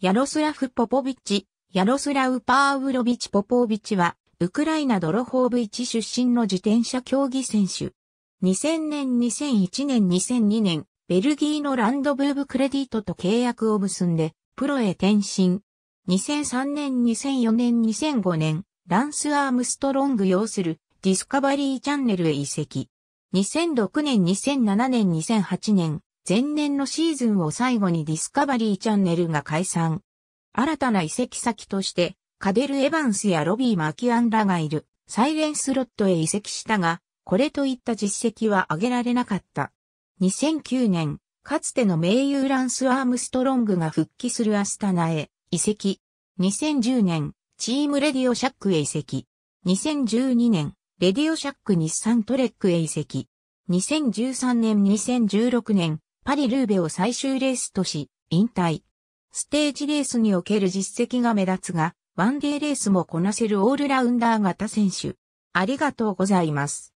ヤロスラフ・ポポビッチ、ヤロスラウ・パーウロビチ・ポポービチは、ウクライナドロホーブ一出身の自転車競技選手。2000年、2001年、2002年、ベルギーのランドブーブクレディットと契約を結んで、プロへ転身。2003年、2004年、2005年、ランス・アームストロング要するディスカバリーチャンネルへ移籍。2006年、2007年、2008年、前年のシーズンを最後にディスカバリーチャンネルが解散。新たな移籍先として、カデル・エヴァンスやロビー・マキアンらがいるサイレンスロットへ移籍したが、これといった実績は挙げられなかった。2009年、かつての名優ランス・アームストロングが復帰するアスタナへ移籍。2010年、チームレディオシャックへ移籍。2012年、レディオシャック日産トレックへ移籍。2013年2016年、パリ・ルーベを最終レースとし、引退。ステージレースにおける実績が目立つが、ワンデーレースもこなせるオールラウンダー型選手。ありがとうございます。